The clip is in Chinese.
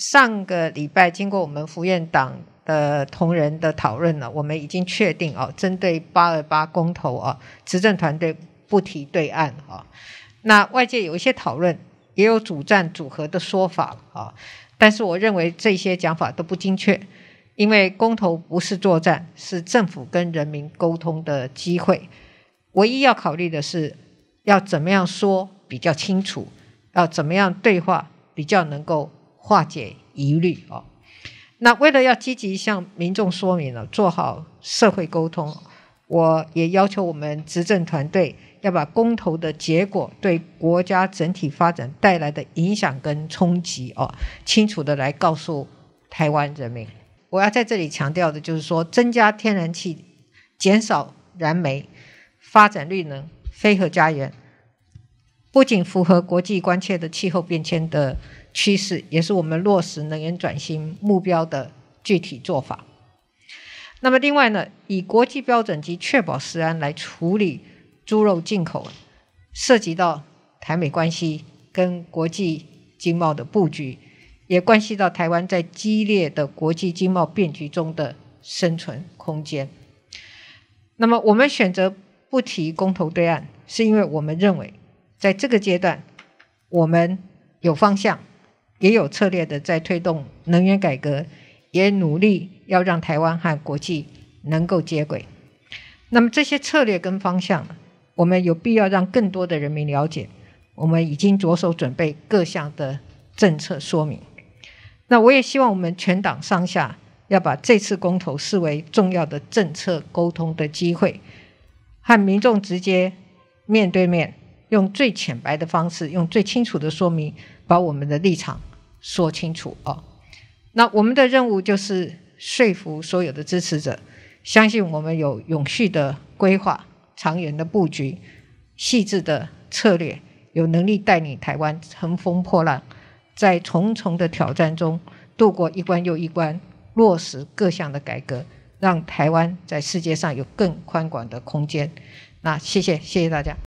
上个礼拜，经过我们福院党的同仁的讨论呢，我们已经确定哦，针对八二八公投啊，执政团队不提对岸啊。那外界有一些讨论，也有主战组合的说法啊，但是我认为这些讲法都不精确，因为公投不是作战，是政府跟人民沟通的机会。唯一要考虑的是，要怎么样说比较清楚，要怎么样对话比较能够。化解疑虑哦。那为了要积极向民众说明了，做好社会沟通，我也要求我们执政团队要把公投的结果对国家整体发展带来的影响跟冲击哦，清楚的来告诉台湾人民。我要在这里强调的就是说，增加天然气，减少燃煤，发展绿能，飞核家园。不仅符合国际关切的气候变迁的趋势，也是我们落实能源转型目标的具体做法。那么，另外呢，以国际标准及确保食安来处理猪肉进口，涉及到台美关系跟国际经贸的布局，也关系到台湾在激烈的国际经贸变局中的生存空间。那么，我们选择不提公投对岸，是因为我们认为。在这个阶段，我们有方向，也有策略的在推动能源改革，也努力要让台湾和国际能够接轨。那么这些策略跟方向，我们有必要让更多的人民了解。我们已经着手准备各项的政策说明。那我也希望我们全党上下要把这次公投视为重要的政策沟通的机会，和民众直接面对面。用最浅白的方式，用最清楚的说明，把我们的立场说清楚哦。那我们的任务就是说服所有的支持者，相信我们有永续的规划、长远的布局、细致的策略，有能力带领台湾乘风破浪，在重重的挑战中度过一关又一关，落实各项的改革，让台湾在世界上有更宽广的空间。那谢谢，谢谢大家。